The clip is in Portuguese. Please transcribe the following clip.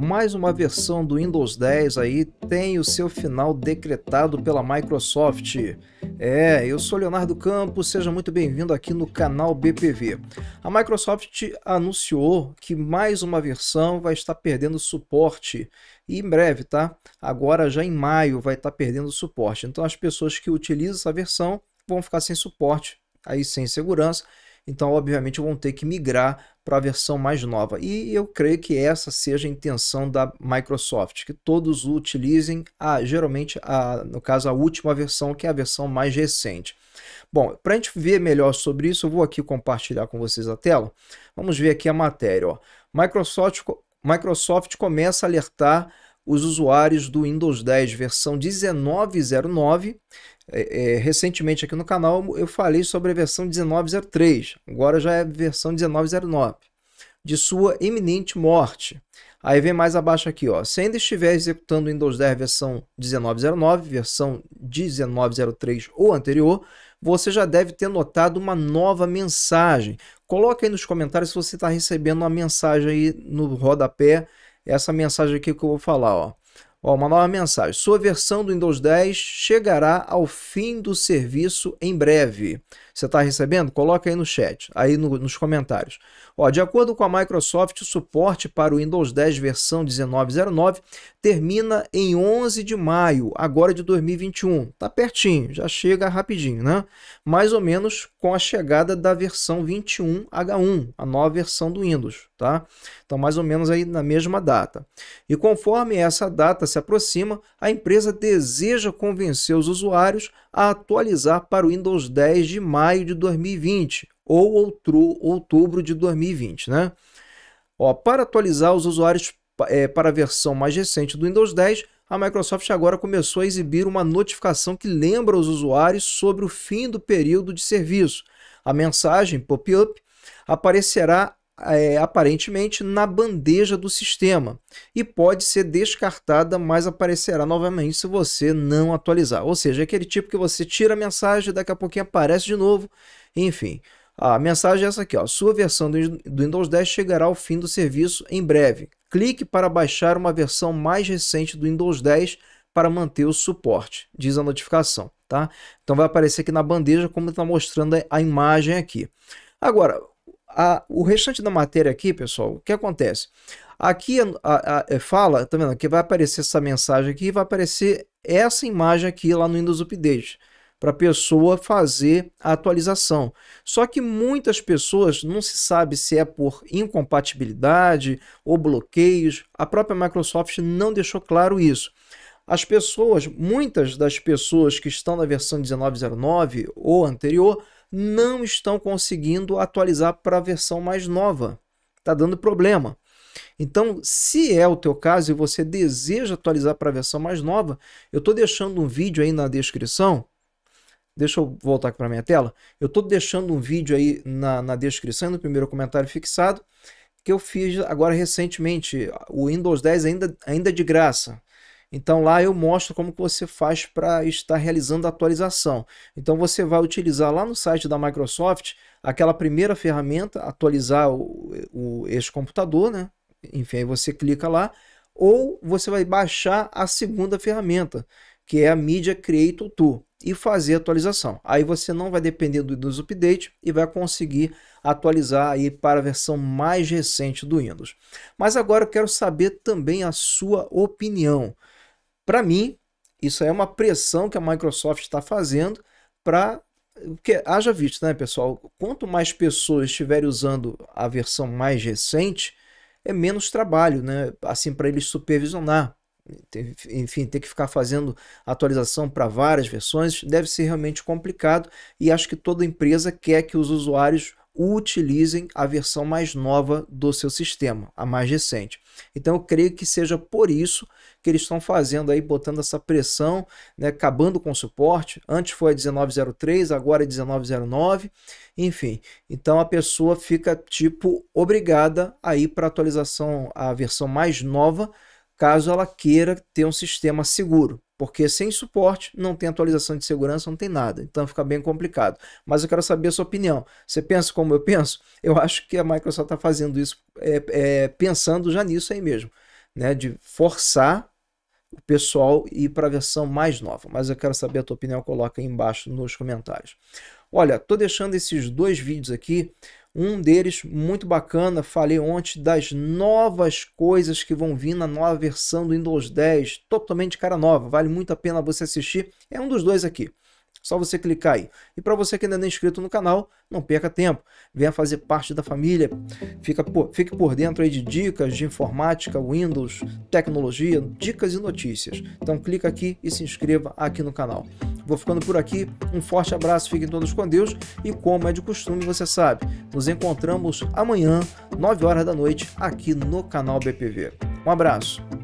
mais uma versão do Windows 10 aí tem o seu final decretado pela Microsoft. É, eu sou Leonardo Campos, seja muito bem-vindo aqui no canal BPV. A Microsoft anunciou que mais uma versão vai estar perdendo suporte e em breve, tá? Agora já em maio vai estar perdendo suporte. Então as pessoas que utilizam essa versão vão ficar sem suporte, aí sem segurança então, obviamente, vão ter que migrar para a versão mais nova. E eu creio que essa seja a intenção da Microsoft, que todos utilizem, a, geralmente, a, no caso, a última versão, que é a versão mais recente. Bom, para a gente ver melhor sobre isso, eu vou aqui compartilhar com vocês a tela. Vamos ver aqui a matéria. Ó. Microsoft, Microsoft começa a alertar os usuários do Windows 10 versão 1909 é, é, recentemente aqui no canal eu falei sobre a versão 1903, agora já é a versão 1909, de sua iminente morte. Aí vem mais abaixo aqui, ó. Se ainda estiver executando o Windows 10 versão 1909, versão 1903 ou anterior, você já deve ter notado uma nova mensagem. Coloque aí nos comentários se você está recebendo uma mensagem aí no rodapé, essa mensagem aqui que eu vou falar, ó. Ó, uma nova mensagem. Sua versão do Windows 10 chegará ao fim do serviço em breve você está recebendo? Coloca aí no chat, aí no, nos comentários. Ó, de acordo com a Microsoft, o suporte para o Windows 10 versão 1909 termina em 11 de maio, agora de 2021. Tá pertinho, já chega rapidinho, né? Mais ou menos com a chegada da versão 21H1, a nova versão do Windows, tá? Então mais ou menos aí na mesma data. E conforme essa data se aproxima, a empresa deseja convencer os usuários a atualizar para o Windows 10 de maio maio de 2020 ou outro, outubro de 2020, né? Ó, para atualizar os usuários é, para a versão mais recente do Windows 10, a Microsoft agora começou a exibir uma notificação que lembra os usuários sobre o fim do período de serviço. A mensagem pop-up aparecerá é, aparentemente na bandeja do sistema e pode ser descartada, mas aparecerá novamente se você não atualizar. Ou seja, é aquele tipo que você tira a mensagem, daqui a pouquinho aparece de novo, enfim. A mensagem é essa aqui, ó. Sua versão do Windows 10 chegará ao fim do serviço em breve. Clique para baixar uma versão mais recente do Windows 10 para manter o suporte, diz a notificação, tá? Então vai aparecer aqui na bandeja como está mostrando a imagem aqui. Agora, a, o restante da matéria aqui, pessoal, o que acontece? Aqui a, a, é, fala, tá vendo? Que vai aparecer essa mensagem aqui vai aparecer essa imagem aqui lá no Windows Update para a pessoa fazer a atualização. Só que muitas pessoas não se sabe se é por incompatibilidade ou bloqueios. A própria Microsoft não deixou claro isso. As pessoas, muitas das pessoas que estão na versão 1909 ou anterior, não estão conseguindo atualizar para a versão mais nova. Está dando problema. Então, se é o teu caso e você deseja atualizar para a versão mais nova, eu estou deixando um vídeo aí na descrição. Deixa eu voltar aqui para minha tela. Eu estou deixando um vídeo aí na, na descrição, no primeiro comentário fixado, que eu fiz agora recentemente. O Windows 10 ainda, ainda de graça. Então lá eu mostro como que você faz para estar realizando a atualização. Então você vai utilizar lá no site da Microsoft aquela primeira ferramenta, atualizar o, o, este computador, né? Enfim, aí você clica lá, ou você vai baixar a segunda ferramenta, que é a Media Creator Tool, e fazer a atualização. Aí você não vai depender do Windows Update e vai conseguir atualizar aí para a versão mais recente do Windows. Mas agora eu quero saber também a sua opinião. Para mim, isso é uma pressão que a Microsoft está fazendo para. que haja visto, né, pessoal? Quanto mais pessoas estiverem usando a versão mais recente, é menos trabalho, né? Assim, para eles supervisionar. Enfim, ter que ficar fazendo atualização para várias versões deve ser realmente complicado e acho que toda empresa quer que os usuários utilizem a versão mais nova do seu sistema, a mais recente. Então eu creio que seja por isso que eles estão fazendo aí, botando essa pressão, né, acabando com o suporte. Antes foi a 1903, agora é 1909, enfim. Então a pessoa fica tipo obrigada a ir para atualização, a versão mais nova, caso ela queira ter um sistema seguro. Porque sem suporte não tem atualização de segurança, não tem nada. Então fica bem complicado. Mas eu quero saber a sua opinião. Você pensa como eu penso? Eu acho que a Microsoft está fazendo isso é, é, pensando já nisso aí mesmo. Né, de forçar o pessoal ir para a versão mais nova. Mas eu quero saber a tua opinião, coloca aí embaixo nos comentários. Olha, tô deixando esses dois vídeos aqui um deles, muito bacana, falei ontem das novas coisas que vão vir na nova versão do Windows 10, totalmente cara nova, vale muito a pena você assistir. É um dos dois aqui. Só você clicar aí. E para você que ainda não é inscrito no canal, não perca tempo. Venha fazer parte da família. Fica por, fique por dentro aí de dicas de informática, Windows, tecnologia, dicas e notícias. Então clica aqui e se inscreva aqui no canal. Vou ficando por aqui. Um forte abraço, fiquem todos com Deus. E como é de costume, você sabe, nos encontramos amanhã, 9 horas da noite, aqui no canal BPV. Um abraço.